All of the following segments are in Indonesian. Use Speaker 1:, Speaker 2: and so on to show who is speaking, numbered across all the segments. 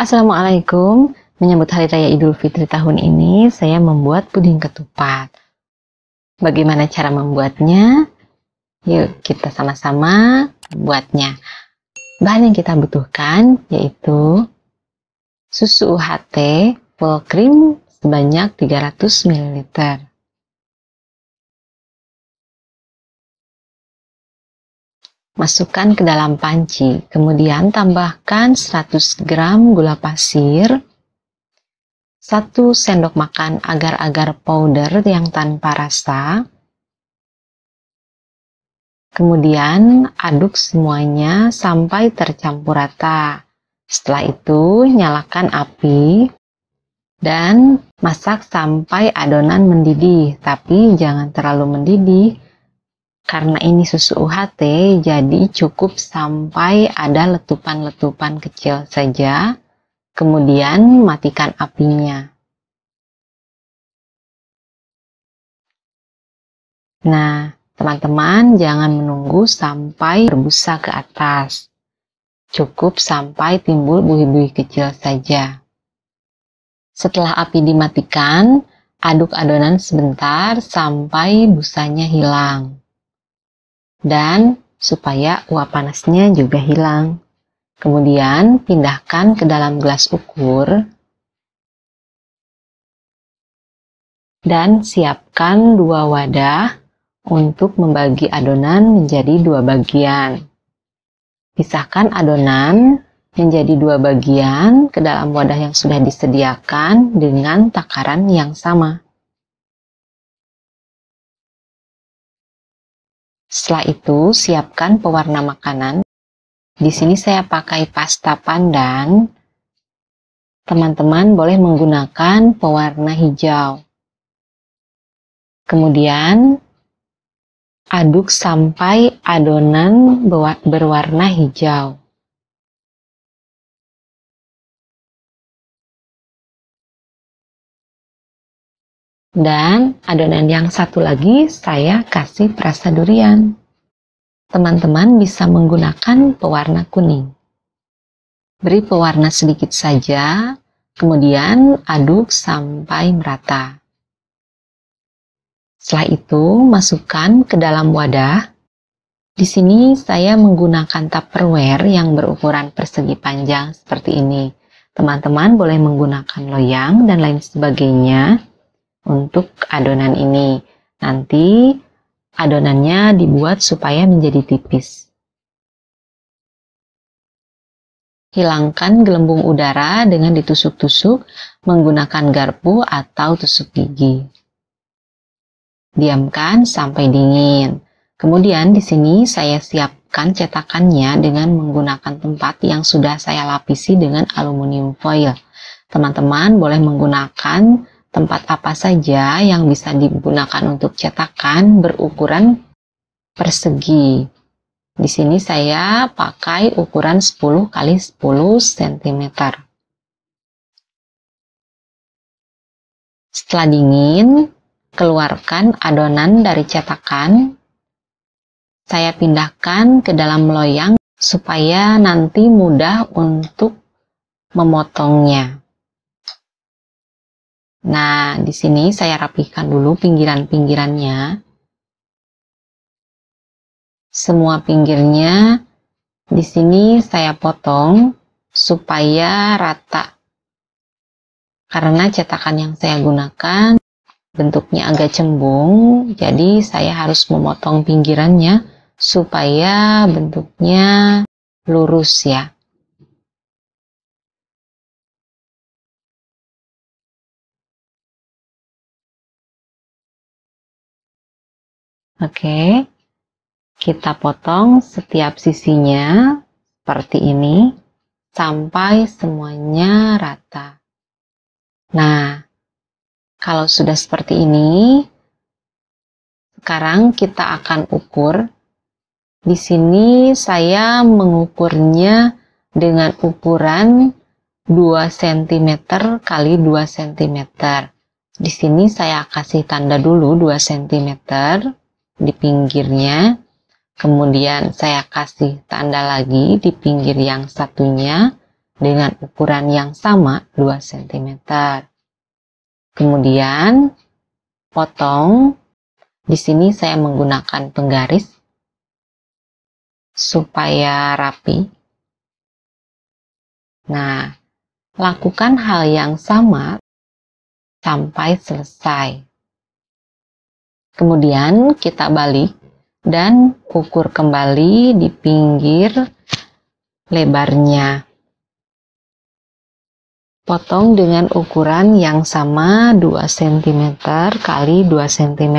Speaker 1: Assalamualaikum. Menyambut Hari Raya Idul Fitri tahun ini, saya membuat puding ketupat. Bagaimana cara membuatnya? Yuk kita sama-sama buatnya. Bahan yang kita butuhkan yaitu susu UHT full cream sebanyak 300 ml Masukkan ke dalam panci, kemudian tambahkan 100 gram gula pasir, 1 sendok makan agar-agar powder yang tanpa rasa. Kemudian aduk semuanya sampai tercampur rata. Setelah itu nyalakan api dan masak sampai adonan mendidih, tapi jangan terlalu mendidih karena ini susu UHT, jadi cukup sampai ada letupan-letupan kecil saja, kemudian matikan apinya. Nah, teman-teman jangan menunggu sampai berbusa ke atas. Cukup sampai timbul buih-buih kecil saja. Setelah api dimatikan, aduk adonan sebentar sampai busanya hilang dan supaya uap panasnya juga hilang. Kemudian pindahkan ke dalam gelas ukur dan siapkan dua wadah untuk membagi adonan menjadi dua bagian. Pisahkan adonan menjadi dua bagian ke dalam wadah yang sudah disediakan dengan takaran yang sama.
Speaker 2: Setelah itu,
Speaker 1: siapkan pewarna makanan. Di sini saya pakai pasta pandan. Teman-teman boleh menggunakan pewarna hijau. Kemudian, aduk sampai
Speaker 2: adonan berwarna hijau.
Speaker 1: Dan adonan yang satu lagi saya kasih perasa durian. Teman-teman bisa menggunakan pewarna kuning. Beri pewarna sedikit saja, kemudian aduk sampai merata. Setelah itu, masukkan ke dalam wadah. Di sini saya menggunakan tupperware yang berukuran persegi panjang seperti ini. Teman-teman boleh menggunakan loyang dan lain sebagainya untuk adonan ini. Nanti adonannya dibuat supaya menjadi tipis. Hilangkan gelembung udara dengan ditusuk-tusuk menggunakan garpu atau tusuk gigi. Diamkan sampai dingin. Kemudian di sini saya siapkan cetakannya dengan menggunakan tempat yang sudah saya lapisi dengan aluminium foil. Teman-teman boleh menggunakan tempat apa saja yang bisa digunakan untuk cetakan berukuran persegi. Di sini saya pakai ukuran 10 x 10 cm. Setelah dingin, keluarkan adonan dari cetakan. Saya pindahkan ke dalam loyang supaya nanti mudah untuk memotongnya. Nah, di sini saya rapihkan dulu pinggiran-pinggirannya. Semua pinggirnya di sini saya potong supaya rata. Karena cetakan yang saya gunakan bentuknya agak cembung, jadi saya harus memotong pinggirannya supaya bentuknya lurus ya. Oke, kita potong setiap sisinya seperti ini sampai semuanya rata. Nah, kalau sudah seperti ini, sekarang kita akan ukur. Di sini saya mengukurnya dengan ukuran 2 cm kali 2 cm. Di sini saya kasih tanda dulu 2 cm di pinggirnya kemudian saya kasih tanda lagi di pinggir yang satunya dengan ukuran yang sama 2 cm. Kemudian potong. Di sini saya menggunakan penggaris supaya rapi. Nah, lakukan hal yang sama sampai selesai. Kemudian kita balik dan ukur kembali di pinggir lebarnya. Potong dengan ukuran yang sama 2 cm kali 2 cm.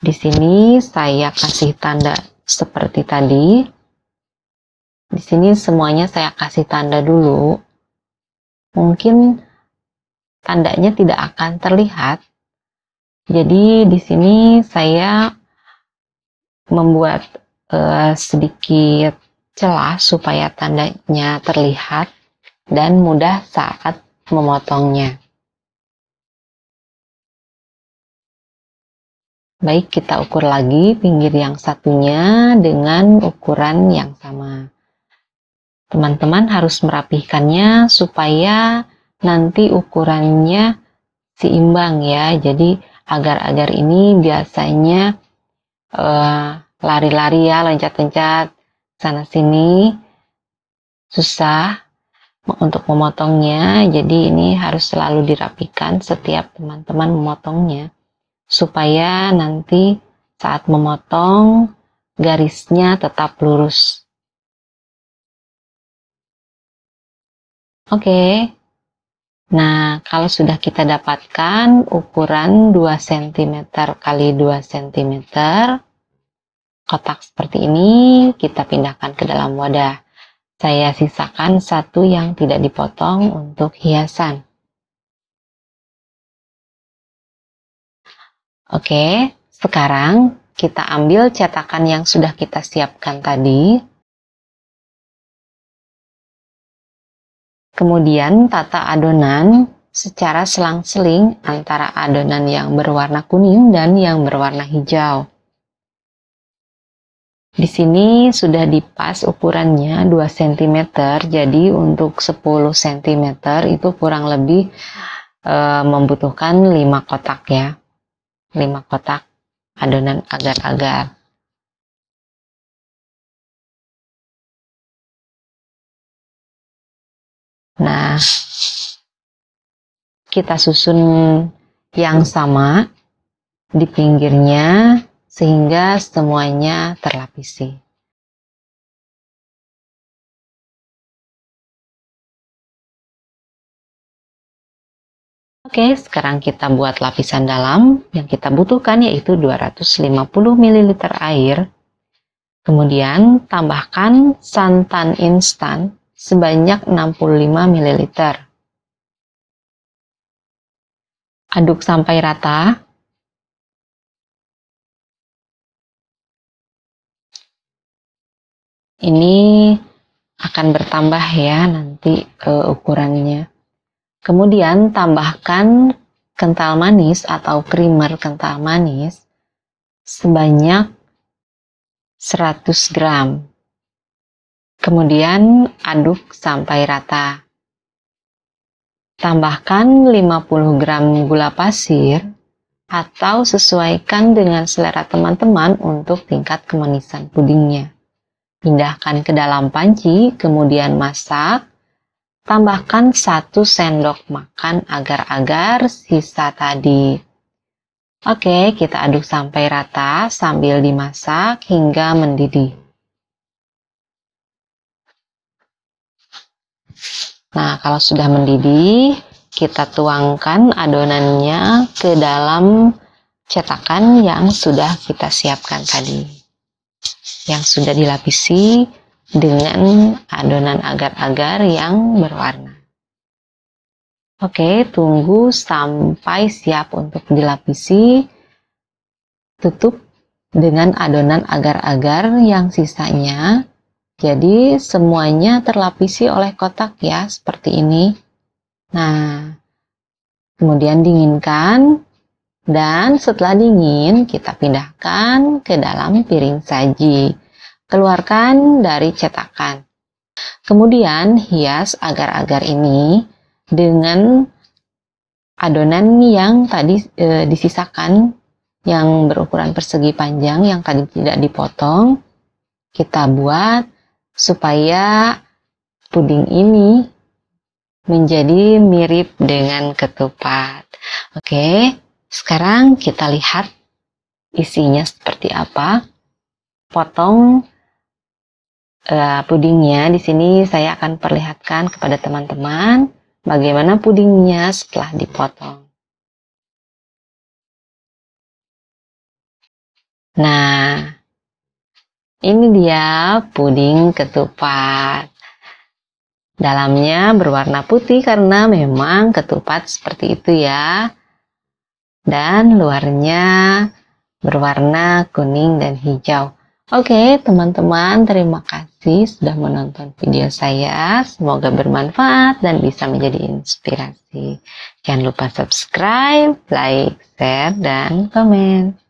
Speaker 1: Di sini saya kasih tanda seperti tadi. Di sini semuanya saya kasih tanda dulu. Mungkin tandanya tidak akan terlihat jadi di sini saya membuat uh, sedikit celah supaya tandanya terlihat dan mudah saat memotongnya. Baik, kita ukur lagi pinggir yang satunya dengan ukuran yang sama. Teman-teman harus merapihkannya supaya nanti ukurannya seimbang ya. Jadi agar-agar ini biasanya lari eh, lari-lari ya, loncat-loncat sana sini susah untuk memotongnya. Jadi ini harus selalu dirapikan setiap teman-teman memotongnya supaya nanti saat memotong garisnya tetap lurus. Oke. Nah, kalau sudah kita dapatkan ukuran 2 cm x 2 cm, kotak seperti ini kita pindahkan ke dalam wadah. Saya sisakan satu yang tidak dipotong untuk hiasan.
Speaker 2: Oke, sekarang kita ambil cetakan yang sudah kita siapkan tadi,
Speaker 1: Kemudian tata adonan secara selang-seling antara adonan yang berwarna kuning dan yang berwarna hijau. Di sini sudah dipas ukurannya 2 cm, jadi untuk 10 cm itu kurang lebih e, membutuhkan 5 kotak ya. 5 kotak adonan agar-agar. Nah, kita susun yang sama di pinggirnya sehingga semuanya terlapisi. Oke, sekarang kita buat lapisan dalam yang kita butuhkan yaitu 250 ml air. Kemudian tambahkan santan instan sebanyak 65 ml. Aduk sampai rata. Ini akan bertambah ya nanti e, ukurannya. Kemudian tambahkan kental manis atau creamer kental manis sebanyak 100 gram. Kemudian aduk sampai rata. Tambahkan 50 gram gula pasir atau sesuaikan dengan selera teman-teman untuk tingkat kemanisan pudingnya. Pindahkan ke dalam panci, kemudian masak. Tambahkan 1 sendok makan agar-agar sisa tadi. Oke, kita aduk sampai rata sambil dimasak hingga mendidih. Nah, kalau sudah mendidih, kita tuangkan adonannya ke dalam cetakan yang sudah kita siapkan tadi. Yang sudah dilapisi dengan adonan agar-agar yang berwarna. Oke, tunggu sampai siap untuk dilapisi. Tutup dengan adonan agar-agar yang sisanya jadi semuanya terlapisi oleh kotak ya, seperti ini. Nah, kemudian dinginkan dan setelah dingin kita pindahkan ke dalam piring saji. Keluarkan dari cetakan. Kemudian hias agar-agar ini dengan adonan yang tadi e, disisakan yang berukuran persegi panjang yang tadi tidak dipotong kita buat supaya puding ini menjadi mirip dengan ketupat. Oke, sekarang kita lihat isinya seperti apa. Potong uh, pudingnya. Di sini saya akan perlihatkan kepada teman-teman bagaimana pudingnya setelah dipotong. Nah, ini dia puding ketupat. Dalamnya berwarna putih karena memang ketupat seperti itu ya. Dan luarnya berwarna kuning dan hijau. Oke teman-teman terima kasih sudah menonton video saya. Semoga bermanfaat dan bisa menjadi inspirasi. Jangan lupa subscribe, like, share,
Speaker 2: dan komen.